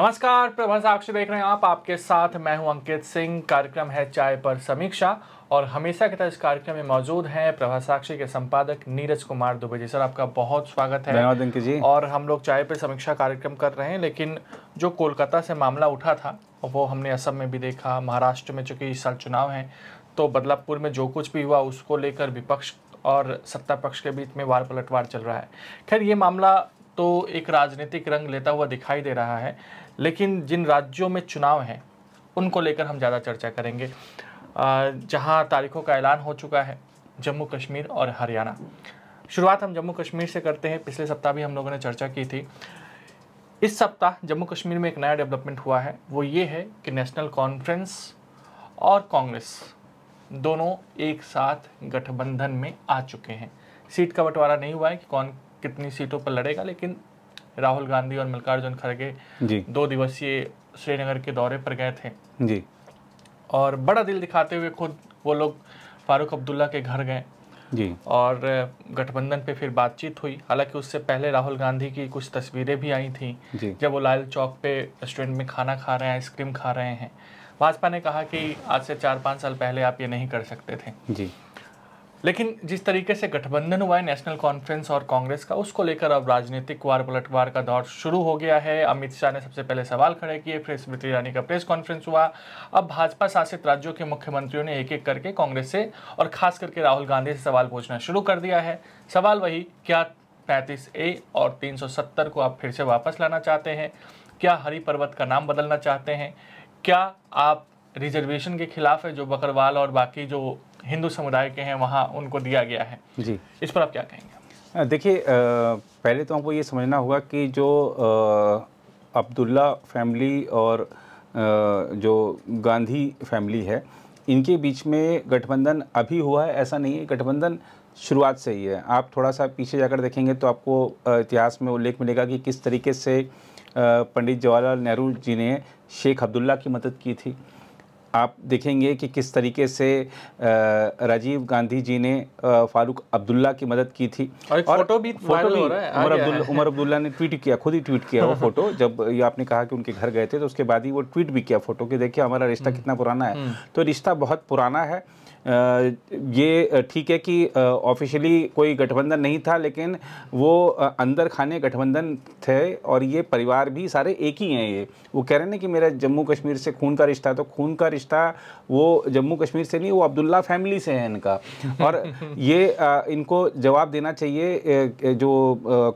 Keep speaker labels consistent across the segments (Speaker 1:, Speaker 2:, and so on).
Speaker 1: नमस्कार प्रभा साक्षी देख रहे हैं आप आपके साथ मैं हूं अंकित सिंह कार्यक्रम है चाय पर समीक्षा और हमेशा की तरह इस कार्यक्रम में मौजूद हैं प्रभा साक्षी के संपादक नीरज कुमार दुबे जी सर आपका बहुत स्वागत है धन्यवाद जी और हम लोग चाय पर समीक्षा कार्यक्रम कर रहे हैं लेकिन जो कोलकाता से मामला उठा था वो हमने असम में भी देखा महाराष्ट्र में चूंकि इस साल चुनाव हैं तो बदलापुर में जो कुछ भी हुआ उसको लेकर विपक्ष और सत्ता पक्ष के बीच में वार पलटवार चल रहा है खैर ये मामला तो एक राजनीतिक रंग लेता हुआ दिखाई दे रहा है लेकिन जिन राज्यों में चुनाव हैं उनको लेकर हम ज़्यादा चर्चा करेंगे जहाँ तारीखों का ऐलान हो चुका है जम्मू कश्मीर और हरियाणा शुरुआत हम जम्मू कश्मीर से करते हैं पिछले सप्ताह भी हम लोगों ने चर्चा की थी इस सप्ताह जम्मू कश्मीर में एक नया डेवलपमेंट हुआ है वो ये है कि नेशनल कॉन्फ्रेंस और कांग्रेस दोनों एक साथ गठबंधन में आ चुके हैं सीट का बंटवारा नहीं हुआ है कि कौन कितनी सीटों पर लड़ेगा लेकिन राहुल गांधी और मल्लिकार्जुन खड़गे दो दिवसीय श्रीनगर के दौरे पर गए थे जी और बड़ा दिल दिखाते हुए खुद वो लोग फारूक अब्दुल्ला के घर गए जी और गठबंधन पे फिर बातचीत हुई हालांकि उससे पहले राहुल गांधी की कुछ तस्वीरें भी आई थी जब वो लाल चौक पे रेस्टोरेंट में खाना खा रहे हैं आइसक्रीम खा रहे हैं भाजपा ने कहा कि आज से चार पाँच साल पहले आप ये नहीं कर सकते थे जी लेकिन जिस तरीके से गठबंधन हुआ है नेशनल कॉन्फ्रेंस और कांग्रेस का उसको लेकर अब राजनीतिक वार पलटवार का दौर शुरू हो गया है अमित शाह ने सबसे पहले सवाल खड़े किए फिर स्मृति ईरानी का प्रेस कॉन्फ्रेंस हुआ अब भाजपा शासित राज्यों के मुख्यमंत्रियों ने एक एक करके कांग्रेस से और खास करके राहुल गांधी से सवाल पूछना शुरू कर दिया है सवाल वही क्या पैंतीस ए और तीन को आप फिर से वापस लाना चाहते हैं क्या हरी पर्वत का नाम बदलना चाहते हैं क्या आप रिजर्वेशन के खिलाफ है जो बकरवाल और बाकी जो हिंदू समुदाय के हैं वहाँ उनको दिया गया है जी इस पर आप क्या कहेंगे
Speaker 2: देखिए पहले तो हमको ये समझना होगा कि जो अब्दुल्ला फैमिली और जो गांधी फैमिली है इनके बीच में गठबंधन अभी हुआ है ऐसा नहीं है गठबंधन शुरुआत से ही है आप थोड़ा सा पीछे जाकर देखेंगे तो आपको इतिहास में उल्लेख मिलेगा कि किस तरीके से पंडित जवाहरलाल नेहरू जी ने शेख अब्दुल्ला की मदद की थी आप देखेंगे कि किस तरीके से राजीव गांधी जी ने फारूक अब्दुल्ला की मदद की थी और, और फोटो भी फोटो भी उमर अब्दुल्ला उमर अब्दुल्ला ने ट्वीट किया खुद ही ट्वीट किया वो फोटो जब ये आपने कहा कि उनके घर गए थे तो उसके बाद ही वो ट्वीट भी किया फोटो कि देखिए हमारा रिश्ता हम्म। कितना पुराना है हम्म। तो रिश्ता बहुत पुराना है ये ठीक है कि ऑफिशियली कोई गठबंधन नहीं था लेकिन वो अंदर खाने गठबंधन थे और ये परिवार भी सारे एक ही हैं ये वो कह रहे हैं कि मेरा जम्मू कश्मीर से खून का रिश्ता तो खून का रिश्ता वो जम्मू कश्मीर से नहीं वो अब्दुल्ला फैमिली से है इनका और ये इनको जवाब देना चाहिए जो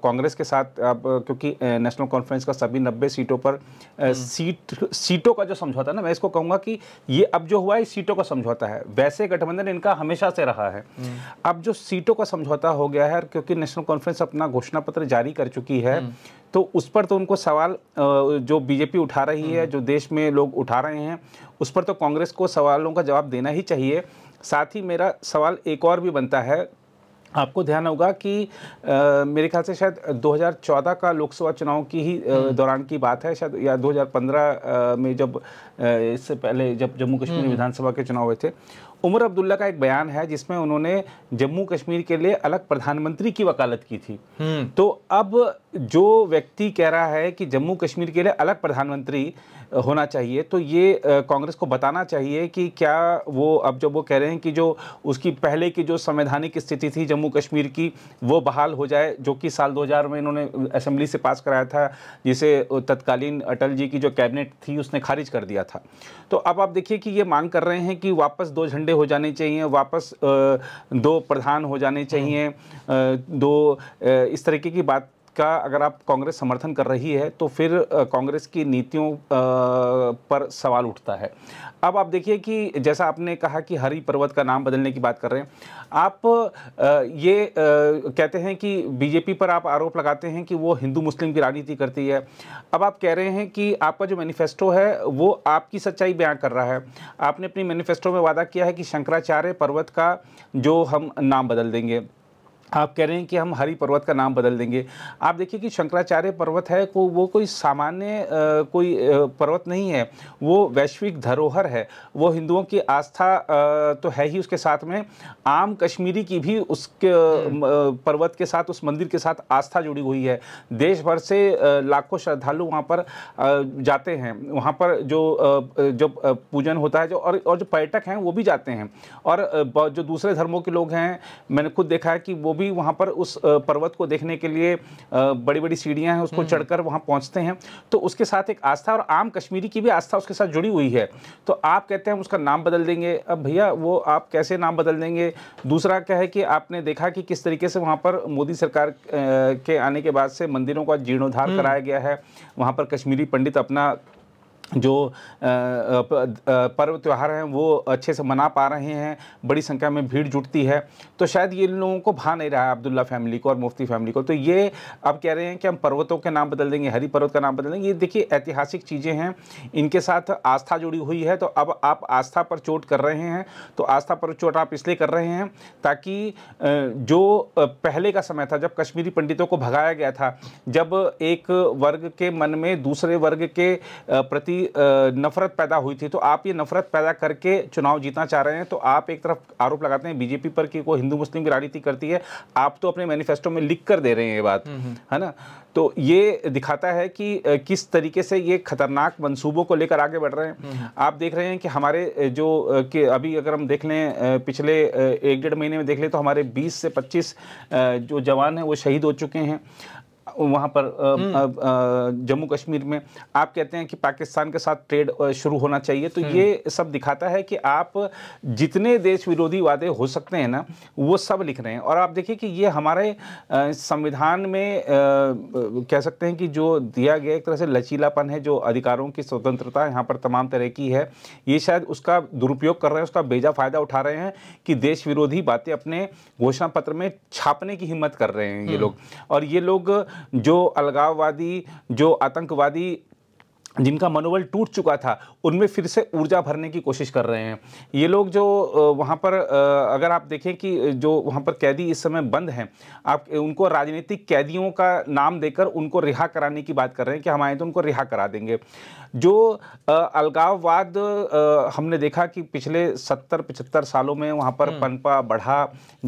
Speaker 2: कांग्रेस के साथ अब क्योंकि नेशनल कॉन्फ्रेंस का सभी नब्बे सीटों पर हम्म। सीट सीटों का जो समझौता ना मैं इसको कहूँगा कि ये अब जो हुआ है सीटों का समझौता है वैसे गठ गठबंधन इनका हमेशा से रहा है अब जो सीटों का समझौता हो गया है क्योंकि नेशनल कॉन्फ्रेंस अपना घोषणा पत्र जारी कर चुकी है हम्म। तो उस पर तो उनको सवाल जो बीजेपी उठा रही है हम्म। जो देश में लोग उठा रहे हैं उस पर तो कांग्रेस को सवालों का जवाब देना ही चाहिए साथ ही मेरा सवाल एक और भी बनता है आपको ध्यान होगा कि आ, मेरे ख्याल से शायद 2014 का लोकसभा चुनाव की ही हम्म। दौरान की बात है शायद या 2015 आ, में जब इससे पहले जब जम्मू कश्मीर विधानसभा के चुनाव हुए थे उमर अब्दुल्ला का एक बयान है जिसमें उन्होंने जम्मू कश्मीर के लिए अलग प्रधानमंत्री की वकालत की थी हम्म। तो अब जो व्यक्ति कह रहा है कि जम्मू कश्मीर के लिए अलग प्रधानमंत्री होना चाहिए तो ये कांग्रेस को बताना चाहिए कि क्या वो अब जब वो कह रहे हैं कि जो उसकी पहले की जो संवैधानिक स्थिति थी जम्मू कश्मीर की वो बहाल हो जाए जो कि साल 2000 में इन्होंने असेंबली से पास कराया था जिसे तत्कालीन अटल जी की जो कैबिनेट थी उसने खारिज कर दिया था तो अब आप देखिए कि ये मांग कर रहे हैं कि वापस दो झंडे खड़े हो जाने चाहिए वापस दो प्रधान हो जाने चाहिए दो इस तरीके की बात का अगर आप कांग्रेस समर्थन कर रही है तो फिर कांग्रेस की नीतियों पर सवाल उठता है अब आप देखिए कि जैसा आपने कहा कि हरी पर्वत का नाम बदलने की बात कर रहे हैं आप ये कहते हैं कि बीजेपी पर आप आरोप लगाते हैं कि वो हिंदू मुस्लिम की राजनीति करती है अब आप कह रहे हैं कि आपका जो मैनिफेस्टो है वो आपकी सच्चाई बयां कर रहा है आपने अपनी मैनिफेस्टो में वादा किया है कि शंकराचार्य पर्वत का जो हम नाम बदल देंगे आप कह रहे हैं कि हम हरि पर्वत का नाम बदल देंगे आप देखिए कि शंकराचार्य पर्वत है को वो कोई सामान्य कोई पर्वत नहीं है वो वैश्विक धरोहर है वो हिंदुओं की आस्था तो है ही उसके साथ में आम कश्मीरी की भी उसके हम्म। पर्वत के साथ उस मंदिर के साथ आस्था जुड़ी हुई है देश भर से लाखों श्रद्धालु वहाँ पर जाते हैं वहाँ पर जो जो पूजन होता है जो और और जो पर्यटक हैं वो भी जाते हैं और जो दूसरे धर्मों के लोग हैं मैंने खुद देखा है कि वो भी भी वहाँ पर उस पर्वत को देखने के लिए बड़ी बड़ी सीढ़ियाँ हैं उसको हम्म। चढ़कर वहाँ पहुँचते हैं तो उसके साथ एक आस्था और आम कश्मीरी की भी आस्था उसके साथ जुड़ी हुई है तो आप कहते हैं उसका नाम बदल देंगे अब भैया वो आप कैसे नाम बदल देंगे दूसरा क्या है कि आपने देखा कि किस तरीके से वहाँ पर मोदी सरकार के आने के बाद से मंदिरों का जीर्णोद्धार हम्म। कराया गया है वहाँ पर कश्मीरी पंडित अपना जो पर्व त्यौहार हैं वो अच्छे से मना पा रहे हैं बड़ी संख्या में भीड़ जुटती है तो शायद ये लोगों को भा नहीं रहा है अब्दुल्ला फैमिली को और मुफ्ती फैमिली को तो ये अब कह रहे हैं कि हम पर्वतों के नाम बदल देंगे हरी पर्वत का नाम बदल देंगे ये देखिए ऐतिहासिक चीज़ें हैं इनके साथ आस्था जुड़ी हुई है तो अब आप आस्था पर चोट कर रहे हैं तो आस्था पर चोट आप इसलिए कर रहे हैं ताकि जो पहले का समय था जब कश्मीरी पंडितों को भगाया गया था जब एक वर्ग के मन में दूसरे वर्ग के प्रति नफरत पैदा हुई थी तो आप ये नफरत पैदा करके चुनाव जीतना चाह रहे हैं तो आप एक तरफ आरोप लगाते हैं बीजेपी पर कि वो हिंदू मुस्लिम की राजनीति करती है आप तो अपने मैनिफेस्टो में लिख कर दे रहे हैं ये बात हम्म, हम्म। है ना तो ये दिखाता है कि किस तरीके से ये खतरनाक मंसूबों को लेकर आगे बढ़ रहे हैं हम्म, आप देख रहे हैं कि हमारे जो कि अभी अगर हम देख लें पिछले एक डेढ़ महीने में देख लें तो हमारे 20 से 25 जो जवान हैं वो शहीद हो चुके हैं वहाँ पर हम्म। जम्मू कश्मीर में आप कहते हैं कि पाकिस्तान के साथ ट्रेड शुरू होना चाहिए तो हम्म। ये सब दिखाता है कि आप जितने देश विरोधी वादे हो सकते हैं ना वो सब लिख रहे हैं और आप देखिए कि ये हमारे संविधान में कह सकते हैं कि जो दिया गया एक तरह से लचीलापन है जो अधिकारों की स्वतंत्रता यहाँ पर तमाम तरह की है ये शायद उसका दुरुपयोग कर रहे हैं उसका बेजा फ़ायदा उठा रहे हैं कि देश विरोधी बातें अपने घोषणा पत्र में छापने की हिम्मत कर रहे हैं ये हम्म। लोग और ये लोग जो अलगाववादी जो आतंकवादी जिनका मनोबल टूट चुका था उनमें फिर से ऊर्जा भरने की कोशिश कर रहे हैं ये लोग जो वहाँ पर अगर आप देखें कि जो वहाँ पर कैदी इस समय बंद हैं आप उनको राजनीतिक कैदियों का नाम देकर उनको रिहा कराने की बात कर रहे हैं कि हम आए तो उनको रिहा करा देंगे जो अलगाववाद हमने देखा कि पिछले सत्तर पचहत्तर सालों में वहाँ पर हम्म। पनपा बढ़ा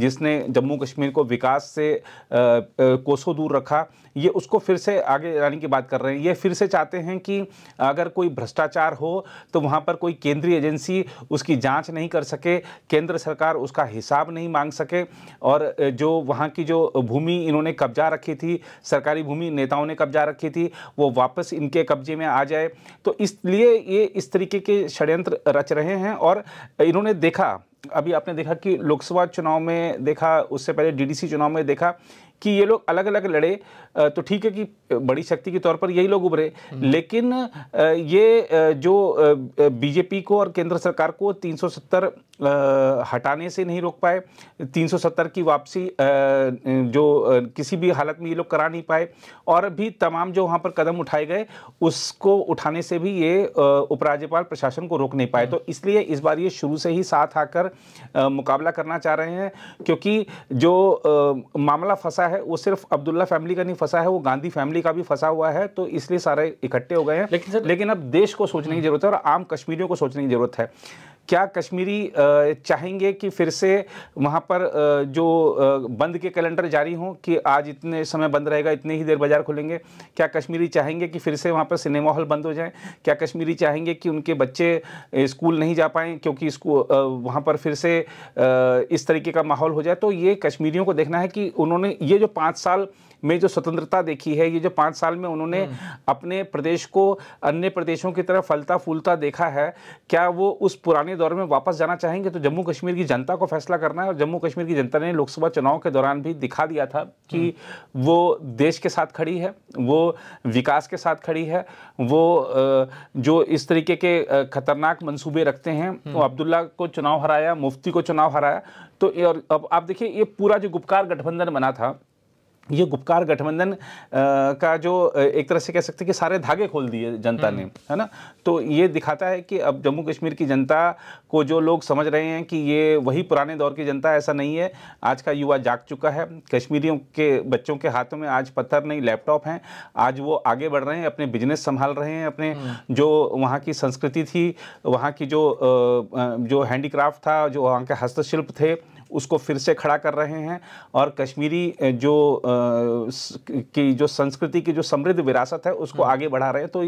Speaker 2: जिसने जम्मू कश्मीर को विकास से कोसों दूर रखा ये उसको फिर से आगे लाने की बात कर रहे हैं ये फिर से चाहते हैं कि अगर कोई भ्रष्टाचार हो तो वहाँ पर कोई केंद्रीय एजेंसी उसकी जांच नहीं कर सके केंद्र सरकार उसका हिसाब नहीं मांग सके और जो वहाँ की जो भूमि इन्होंने कब्जा रखी थी सरकारी भूमि नेताओं ने कब्जा रखी थी वो वापस इनके कब्जे में आ जाए तो इसलिए ये इस तरीके के षड्यंत्र रच रहे हैं और इन्होंने देखा अभी आपने देखा कि लोकसभा चुनाव में देखा उससे पहले डीडीसी चुनाव में देखा कि ये लोग अलग अलग लड़े तो ठीक है कि बड़ी शक्ति के तौर पर यही लोग उभरे हम्म। लेकिन ये जो बीजेपी को और केंद्र सरकार को 370 हटाने से नहीं रोक पाए 370 की वापसी जो किसी भी हालत में ये लोग करा नहीं पाए और भी तमाम जो वहाँ पर कदम उठाए गए उसको उठाने से भी ये उपराज्यपाल प्रशासन को रोक नहीं पाए हम्म। तो इसलिए इस बार ये शुरू से ही साथ आकर मुकाबला करना चाह रहे हैं क्योंकि जो मामला फंसा है है वो सिर्फ अब्दुल्ला फैमिली का नहीं फंसा है वो गांधी फैमिली का भी फंसा हुआ है तो इसलिए सारे इकट्ठे हो गए हैं लेकिन लेकिन अब देश को सोचने की जरूरत है और आम कश्मीरियों को सोचने की जरूरत है क्या कश्मीरी चाहेंगे कि फिर से वहाँ पर जो बंद के कैलेंडर जारी हों कि आज इतने समय बंद रहेगा इतने ही देर बाज़ार खुलेंगे क्या कश्मीरी चाहेंगे कि फिर से वहाँ पर सिनेमा हॉल बंद हो जाएँ क्या कश्मीरी चाहेंगे कि उनके बच्चे स्कूल नहीं जा पाएँ क्योंकि इसको वहाँ पर फिर से इस तरीके का माहौल हो जाए तो ये कश्मीरियों को देखना है कि उन्होंने ये जो पाँच साल में जो स्वतंत्रता देखी है ये जो पाँच साल में उन्होंने हम्म। अपने प्रदेश को अन्य प्रदेशों की तरह फलता फूलता देखा है क्या वो उस पुराने दौर में वापस जाना चाहेंगे तो जम्मू कश्मीर की जनता को फैसला करना है और जम्मू कश्मीर की जनता ने लोकसभा चुनाव के दौरान भी दिखा दिया था कि हम्म। वो देश के साथ खड़ी है वो विकास के साथ खड़ी है वो जो इस तरीके के खतरनाक मंसूबे रखते हैं वो हम्म। अब्दुल्ला को चुनाव हराया मुफ्ती को चुनाव हराया तो और अब आप देखिए ये पूरा जो गुपकार गठबंधन बना था ये गुपकार गठबंधन का जो एक तरह से कह सकते हैं कि सारे धागे खोल दिए जनता ने हम्म। है ना तो ये दिखाता है कि अब जम्मू कश्मीर की जनता को जो लोग समझ रहे हैं कि ये वही पुराने दौर की जनता ऐसा नहीं है आज का युवा जाग चुका है कश्मीरियों के बच्चों के हाथों में आज पत्थर नहीं लैपटॉप हैं आज वो आगे बढ़ रहे हैं अपने बिजनेस संभाल रहे हैं अपने हम्म। जो वहाँ की संस्कृति थी वहाँ की जो जो हैंडीक्राफ्ट था जो वहाँ के हस्तशिल्प थे उसको फिर से खड़ा कर रहे हैं और कश्मीरी जो की जो संस्कृति की जो समृद्ध विरासत है उसको हम्म। आगे
Speaker 1: बढ़ा रहे हैं तो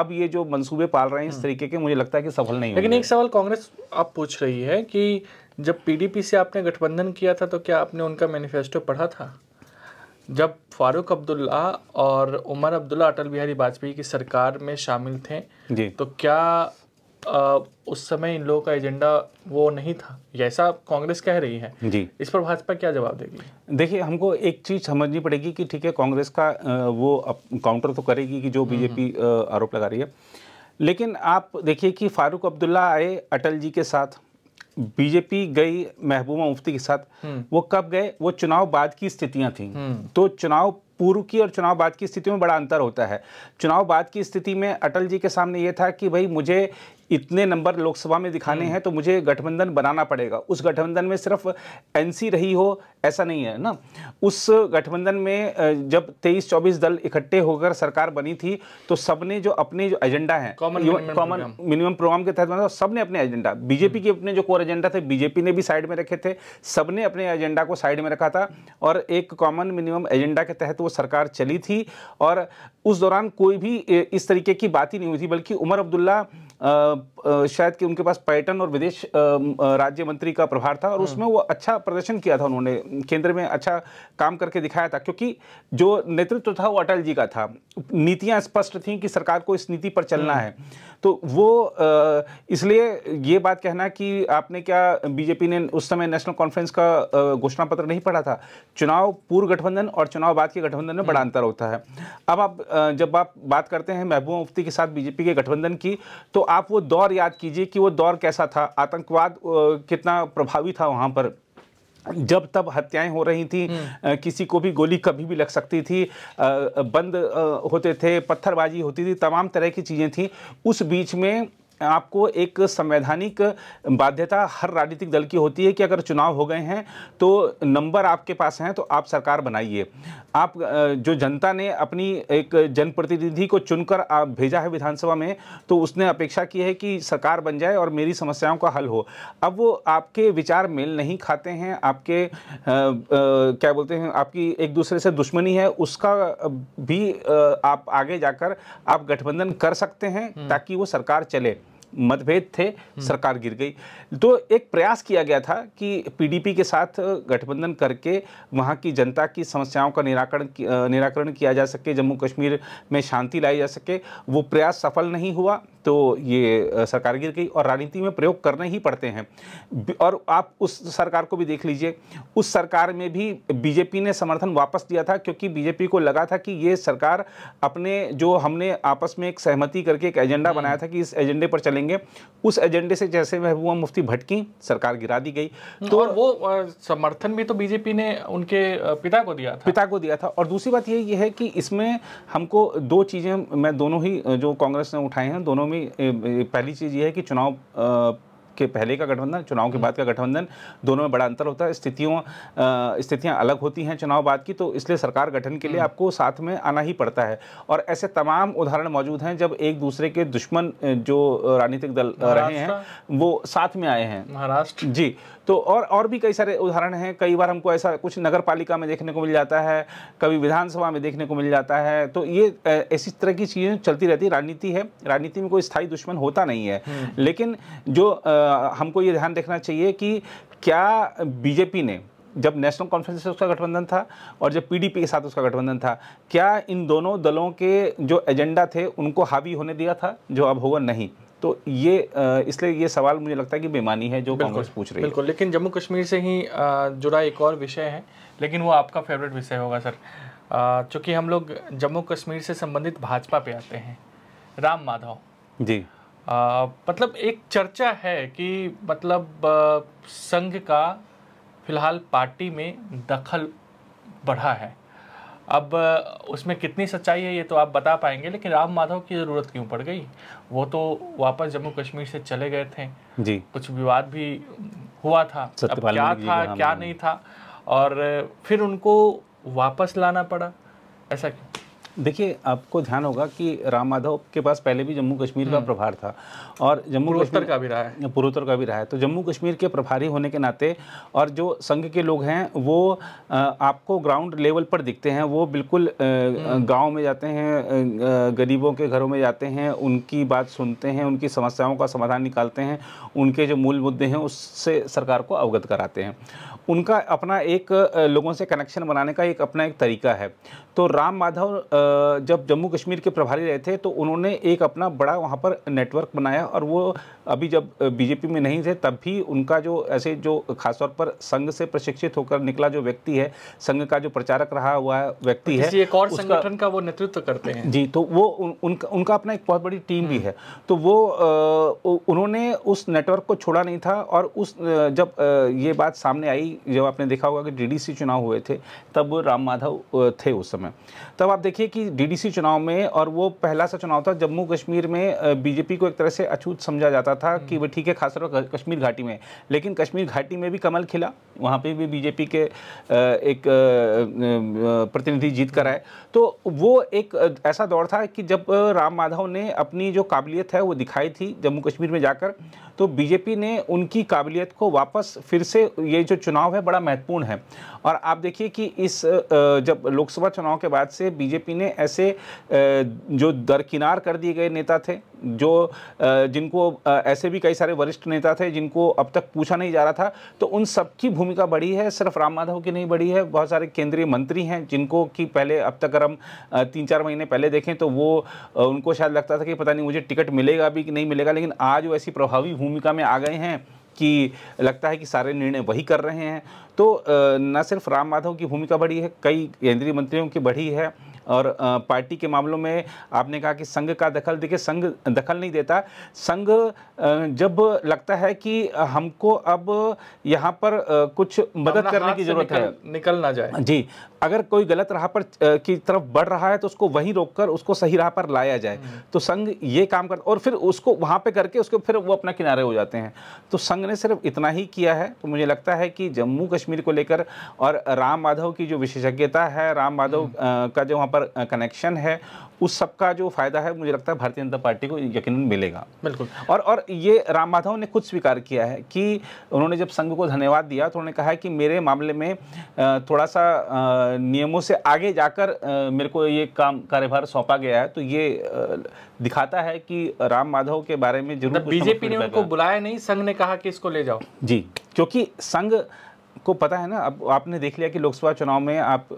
Speaker 1: अब ये जो मंसूबे पाल रहे हैं इस
Speaker 2: हम्म। तरीके के मुझे
Speaker 1: लगता है कि सफल नहीं लेकिन एक सवाल कांग्रेस आप पूछ रही है कि जब पीडीपी से आपने गठबंधन किया था तो क्या आपने उनका मैनिफेस्टो पढ़ा था जब फारूक अब्दुल्ला और उमर अब्दुल्ला अटल बिहारी वाजपेयी की सरकार में शामिल थे तो क्या आ, उस समय इन लोगों का एजेंडा वो नहीं था जैसा कांग्रेस कह रही है जी इस पर भाजपा क्या जवाब देगी
Speaker 2: देखिए हमको एक चीज़ समझनी पड़ेगी कि ठीक है कांग्रेस का वो काउंटर तो करेगी कि जो हम्म, बीजेपी हम्म। आरोप लगा रही है लेकिन आप देखिए कि फारूक अब्दुल्ला आए अटल जी के साथ बीजेपी गई महबूबा मुफ्ती के साथ हम्म। वो कब गए वो चुनाव बाद की स्थितियां थी तो चुनाव पूर्व की और चुनाव बाद की स्थिति में बड़ा अंतर होता है चुनाव बाद की स्थिति में अटल जी के सामने ये था कि भाई मुझे इतने नंबर लोकसभा में दिखाने हम्म। हैं तो मुझे गठबंधन बनाना पड़ेगा उस गठबंधन में सिर्फ एनसी रही हो ऐसा नहीं है ना उस गठबंधन में जब 23-24 दल इकट्ठे होकर सरकार बनी थी तो सबने जो अपने जो एजेंडा है कॉमन मिनिमम प्रोग्राम के तहत बना सबने अपने एजेंडा बीजेपी के अपने जो कोर एजेंडा थे बीजेपी ने भी साइड में रखे थे सबने अपने एजेंडा को साइड में रखा था और एक कॉमन मिनिमम एजेंडा के तहत वो सरकार चली थी और उस दौरान कोई भी इस तरीके की बात ही नहीं हुई थी बल्कि उमर अब्दुल्ला शायद कि उनके पास पर्यटन और विदेश राज्य मंत्री का प्रभार था और हम्म। उसमें वो अच्छा प्रदर्शन किया था उन्होंने केंद्र में अच्छा काम करके दिखाया था क्योंकि जो नेतृत्व था वो अटल जी का था नीतियाँ स्पष्ट थी कि सरकार को इस नीति पर चलना हम्म। है तो वो इसलिए ये बात कहना कि आपने क्या बीजेपी ने उस समय नेशनल कॉन्फ्रेंस का घोषणा पत्र नहीं पढ़ा था चुनाव पूर्व गठबंधन और चुनाव बाद के गठबंधन में बड़ा हम्म। अंतर होता है अब आप जब आप बात करते हैं महबूबा मुफ्ती के साथ बीजेपी के गठबंधन की तो आप वो दौर याद कीजिए कि वो दौर कैसा था आतंकवाद कितना प्रभावी था वहाँ पर जब तब हत्याएं हो रही थी आ, हम्म। किसी को भी गोली कभी भी लग सकती थी आ, बंद आ, होते थे पत्थरबाजी होती थी तमाम तरह की चीज़ें थी उस बीच में आपको एक संवैधानिक बाध्यता हर राजनीतिक दल की होती है कि अगर चुनाव हो गए हैं तो नंबर आपके पास हैं तो आप सरकार बनाइए आप जो जनता ने अपनी एक जनप्रतिनिधि को चुनकर आप भेजा है विधानसभा में तो उसने अपेक्षा की है कि सरकार बन जाए और मेरी समस्याओं का हल हो अब वो आपके विचार मेल नहीं खाते हैं आपके आ, आ, क्या बोलते हैं आपकी एक दूसरे से दुश्मनी है उसका भी आ, आप आगे जाकर आप गठबंधन कर सकते हैं हम्म। ताकि वो सरकार चले मतभेद थे सरकार गिर गई तो एक प्रयास किया गया था कि पीडीपी के साथ गठबंधन करके वहाँ की जनता की समस्याओं का निराकरण निराकरण किया जा सके जम्मू कश्मीर में शांति लाई जा सके वो प्रयास सफल नहीं हुआ तो ये सरकार गिर गई और राजनीति में प्रयोग करने ही पड़ते हैं और आप उस सरकार को भी देख लीजिए उस सरकार में भी बीजेपी ने समर्थन वापस दिया था क्योंकि बीजेपी को लगा था कि ये सरकार अपने जो हमने आपस में एक सहमति करके एक एजेंडा हम्म। बनाया था कि इस एजेंडे पर चलेंगे उस एजेंडे से जैसे महबूबा मुफ्ती भटकी सरकार गिरा दी गई हम्म, तो और वो समर्थन भी तो बीजेपी ने उनके पिता को दिया था पिता को दिया था और दूसरी बात ये है कि इसमें हमको दो चीज़ें मैं दोनों ही जो कांग्रेस ने उठाए हैं दोनों में में पहली चीज़ ये है कि चुनाव के पहले का गठबंधन चुनाव के हम्म। बाद का गठबंधन दोनों में बड़ा अंतर होता है स्थितियों स्थितियां अलग होती हैं चुनाव बाद की तो इसलिए सरकार गठन के लिए हम्म। आपको साथ में आना ही पड़ता है और ऐसे तमाम उदाहरण मौजूद हैं जब एक दूसरे के दुश्मन जो राजनीतिक दल रहे हैं वो साथ में आए हैं महाराष्ट्र जी तो और और भी कई सारे उदाहरण हैं कई बार हमको ऐसा कुछ नगर पालिका में देखने को मिल जाता है कभी विधानसभा में देखने को मिल जाता है तो ये ऐसी तरह की चीज़ें चलती रहती है राजनीति है राजनीति में कोई स्थायी दुश्मन होता नहीं है हम्म। लेकिन जो आ, हमको ये ध्यान देखना चाहिए कि क्या बीजेपी ने जब नेशनल कॉन्फ्रेंस से उसका गठबंधन था और जब पीडीपी के साथ उसका गठबंधन था क्या इन दोनों दलों के जो एजेंडा थे
Speaker 1: उनको हावी होने दिया था
Speaker 2: जो अब होगा नहीं तो ये इसलिए ये सवाल मुझे लगता है कि बेमानी है जो कांग्रेस पूछ रही है बिल्कुल
Speaker 1: लेकिन जम्मू कश्मीर से ही जुड़ा एक और विषय है लेकिन वो आपका फेवरेट विषय होगा सर चूँकि हम लोग जम्मू कश्मीर से संबंधित भाजपा पे आते हैं राम माधव जी आ, मतलब एक चर्चा है कि मतलब संघ का फिलहाल पार्टी में दखल बढ़ा है अब उसमें कितनी सच्चाई है ये तो आप बता पाएंगे लेकिन राम माधव की ज़रूरत क्यों पड़ गई वो तो वापस जम्मू कश्मीर से चले गए थे जी कुछ विवाद भी हुआ था अब क्या था क्या नहीं था और फिर उनको वापस लाना पड़ा ऐसा क्यों
Speaker 2: देखिए आपको ध्यान होगा कि राम माधव के पास पहले भी जम्मू कश्मीर का हम्म। प्रभार था और जम्मू कश्मीर का भी रहा है पूर्वोत्तर का भी रहा है तो जम्मू कश्मीर के प्रभारी होने के नाते और जो संघ के लोग हैं वो आपको ग्राउंड लेवल पर दिखते हैं वो बिल्कुल हम्म। गाँव में जाते हैं गरीबों के घरों में जाते हैं उनकी बात सुनते हैं उनकी समस्याओं का समाधान निकालते हैं उनके जो मूल मुद्दे हैं उससे सरकार को अवगत कराते हैं उनका अपना एक लोगों से कनेक्शन बनाने का एक अपना एक तरीका है तो राम माधव जब जम्मू कश्मीर के प्रभारी रहे थे तो उन्होंने एक अपना बड़ा वहाँ पर नेटवर्क बनाया और वो अभी जब बीजेपी में नहीं थे तब भी उनका जो ऐसे जो खासतौर पर संघ से प्रशिक्षित होकर निकला जो व्यक्ति है संघ का जो प्रचारक रहा हुआ व्यक्ति है एक और संगठन
Speaker 1: का वो नेतृत्व करते हैं
Speaker 2: जी तो वो उनका उनका अपना एक बहुत बड़ी टीम भी हम्म। है तो वो उन्होंने उस नेटवर्क को छोड़ा नहीं था और उस जब ये बात सामने आई जब आपने देखा होगा कि डीडीसी चुनाव हुए थे तब राम माधव थे उस समय तब आप देखिए कि डीडीसी चुनाव में और वो पहला सा चुनाव था जम्मू कश्मीर में बीजेपी को एक तरह से अछूत समझा जाता था हम्म। कि वह ठीक है खासतौर कश्मीर घाटी में लेकिन कश्मीर घाटी में भी कमल खिला वहाँ पर भी बीजेपी के एक प्रतिनिधि जीत कर आए तो वो एक ऐसा दौर था कि जब राम माधव ने अपनी जो काबिलियत है वो दिखाई थी जम्मू कश्मीर में जाकर तो बीजेपी ने उनकी काबिलियत को वापस फिर से ये जो चुनाव है बड़ा महत्वपूर्ण है और आप देखिए कि इस जब लोकसभा चुनाव के बाद से बीजेपी ने ऐसे जो दरकिनार कर दिए गए नेता थे जो जिनको ऐसे भी कई सारे वरिष्ठ नेता थे जिनको अब तक पूछा नहीं जा रहा था तो उन सबकी भूमिका बढ़ी है सिर्फ राम माधव की नहीं बढ़ी है बहुत सारे केंद्रीय मंत्री हैं जिनको कि पहले अब तक अगर हम तीन चार महीने पहले देखें तो वो उनको शायद लगता था कि पता नहीं मुझे टिकट मिलेगा भी कि नहीं मिलेगा लेकिन आज वो ऐसी प्रभावी भूमिका में आ गए हैं कि लगता है कि सारे निर्णय वही कर रहे हैं तो न सिर्फ राम माधव की भूमिका बढ़ी है कई केंद्रीय मंत्रियों की बढ़ी है और पार्टी के मामलों में आपने कहा कि संघ का दखल देखिए संघ दखल नहीं देता संघ जब लगता है कि हमको अब यहाँ पर कुछ मदद करने की ज़रूरत निकल, है
Speaker 1: निकल ना जाए जी
Speaker 2: अगर कोई गलत राह पर की तरफ बढ़ रहा है तो उसको वहीं रोककर उसको सही राह पर लाया जाए हम्म। तो संघ ये काम करता और फिर उसको वहाँ पे करके उसके फिर वो अपना किनारे हो जाते हैं तो संघ ने सिर्फ इतना ही किया है तो मुझे लगता है कि जम्मू कश्मीर को लेकर और राम माधव की जो विशेषज्ञता है राम माधव हम्म। का जो वहाँ पर पर कनेक्शन है उस सब का जो फायदा है मुझे लगता है भारतीय जनता पार्टी को यकीन मिलेगा बिल्कुल और और ये राम माधव ने खुद स्वीकार किया है कि उन्होंने जब संघ को धन्यवाद दिया तो उन्होंने कहा है कि मेरे मामले में थोड़ा सा नियमों से आगे जाकर मेरे को ये काम कार्यभार सौंपा गया है तो ये दिखाता है कि राम माधव के बारे में जरूर मतलब बीजेपी ने उनको बुलाया नहीं संघ ने कहा कि इसको ले जाओ जी क्योंकि संघ को पता है ना अब आपने देख लिया कि लोकसभा चुनाव में आप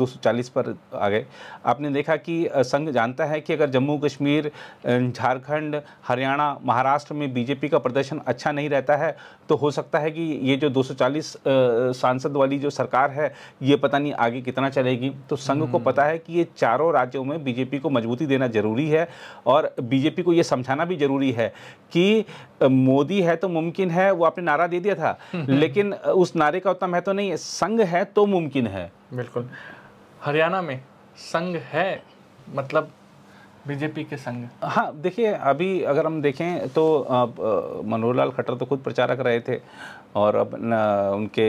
Speaker 2: दो पर आ गए आपने देखा कि संघ जानता है कि अगर जम्मू कश्मीर झारखंड हरियाणा महाराष्ट्र में बीजेपी का प्रदर्शन अच्छा नहीं रहता है तो हो सकता है कि ये जो 240 सांसद वाली जो सरकार है ये पता नहीं आगे कितना चलेगी तो संघ को हम्म। पता है कि ये चारों राज्यों में बीजेपी को मजबूती देना जरूरी है और बीजेपी को ये समझाना भी जरूरी है कि मोदी है तो मुमकिन है वो आपने नारा दे दिया था हम्म। लेकिन उस नारे कार्य का उतना महत्व तो नहीं है संघ है तो मुमकिन है
Speaker 1: बिल्कुल हरियाणा में संघ है मतलब बीजेपी के संग
Speaker 2: हाँ देखिए अभी अगर हम देखें तो मनोहर लाल खट्टर तो खुद प्रचारक रहे थे और अब उनके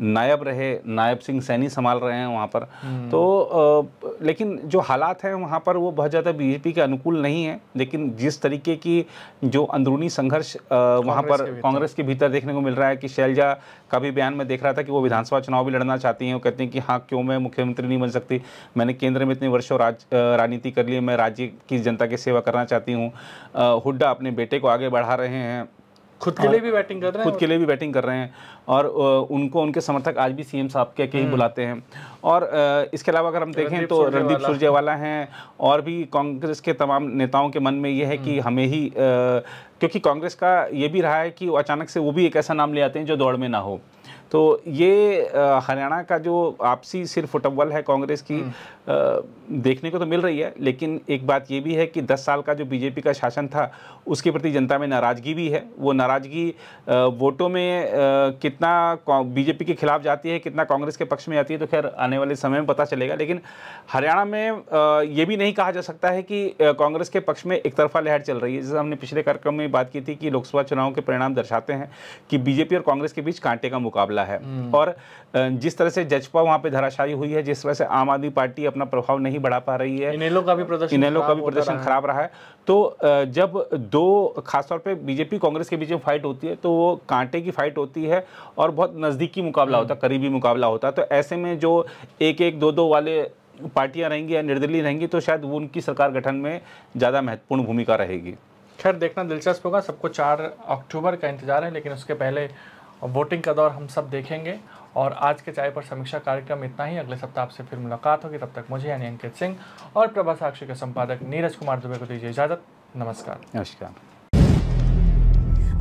Speaker 2: नायब रहे नायब सिंह सैनी संभाल रहे हैं वहाँ पर हम्म। तो आ, लेकिन जो हालात हैं वहाँ पर वो बहुत ज़्यादा बीजेपी के अनुकूल नहीं है लेकिन जिस तरीके की जो अंदरूनी संघर्ष वहाँ पर कांग्रेस के भीतर देखने को मिल रहा है कि शैलजा का भी बयान में देख रहा था कि वो विधानसभा चुनाव भी लड़ना चाहती हैं वो कहती हैं कि हाँ क्यों मैं मुख्यमंत्री नहीं बन सकती मैंने केंद्र में इतने वर्षों राज राजनीति कर ली मैं राज्य की जनता की सेवा करना चाहती हूँ हुड्डा अपने बेटे को आगे बढ़ा रहे हैं खुद के लिए भी
Speaker 1: बैटिंग कर रहे हैं खुद के लिए
Speaker 2: भी बैटिंग कर रहे हैं और उनको उनके समर्थक आज भी सीएम साहब के ही हम्म। बुलाते हैं और इसके अलावा अगर हम देखें तो रणदीप सुरजेवाला हैं और भी कांग्रेस के तमाम नेताओं के मन में ये है कि हम्म। हमें ही क्योंकि कांग्रेस का ये भी रहा है कि अचानक से वो भी एक ऐसा नाम ले आते हैं जो दौड़ में ना हो तो ये हरियाणा का जो आपसी सिर्फ फुटबॉल है कांग्रेस की हम्म। देखने को तो मिल रही है लेकिन एक बात ये भी है कि 10 साल का जो बीजेपी का शासन था उसके प्रति जनता में नाराज़गी भी है वो नाराज़गी वोटों में कितना बीजेपी के खिलाफ जाती है कितना कांग्रेस के पक्ष में आती है तो खैर आने वाले समय में पता चलेगा लेकिन हरियाणा में ये भी नहीं कहा जा सकता है कि कांग्रेस के पक्ष में एक तरफा लहर चल रही है जैसे हमने पिछले कार्यक्रम में बात की थी कि लोकसभा चुनाव के परिणाम दर्शाते हैं कि बीजेपी और कांग्रेस के बीच कांटे का मुकाबला है हम्म। और जिस तरह से जजपा वहाँ पर धराशायी हुई है जिस तरह से आम आदमी पार्टी अपना प्रभाव नहीं नहीं बढ़ा पा रही है इनेलो का भी प्रदर्शन इनेलो का भी प्रदर्शन खराब रहा है तो जब दो खासतौर पर बीजेपी कांग्रेस के बीच में फाइट होती है तो वो कांटे की फाइट होती है और बहुत नज़दीकी मुकाबला होता है हम्म। करीबी मुकाबला होता है तो ऐसे में जो एक एक दो दो वाले पार्टियां रहेंगी या निर्दलीय रहेंगी तो शायद वो उनकी सरकार गठन में ज़्यादा महत्वपूर्ण भूमिका रहेगी
Speaker 1: खैर देखना दिलचस्प होगा सबको चार अक्टूबर का इंतजार है लेकिन उसके पहले वोटिंग का दौर हम सब देखेंगे और आज के चाय पर समीक्षा कार्यक्रम इतना ही अगले सप्ताह आपसे फिर मुलाकात होगी तब तक मुझे यानी अंकित सिंह और प्रभा साक्षी के संपादक नीरज कुमार दुबे को दीजिए इजाजत नमस्कार नमस्कार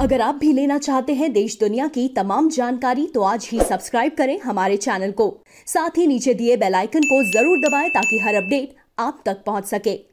Speaker 1: अगर आप भी लेना चाहते हैं देश दुनिया की तमाम जानकारी तो आज ही सब्सक्राइब करें हमारे चैनल को साथ ही नीचे दिए बेल आइकन को जरूर दबाएं ताकि हर अपडेट आप तक पहुंच सके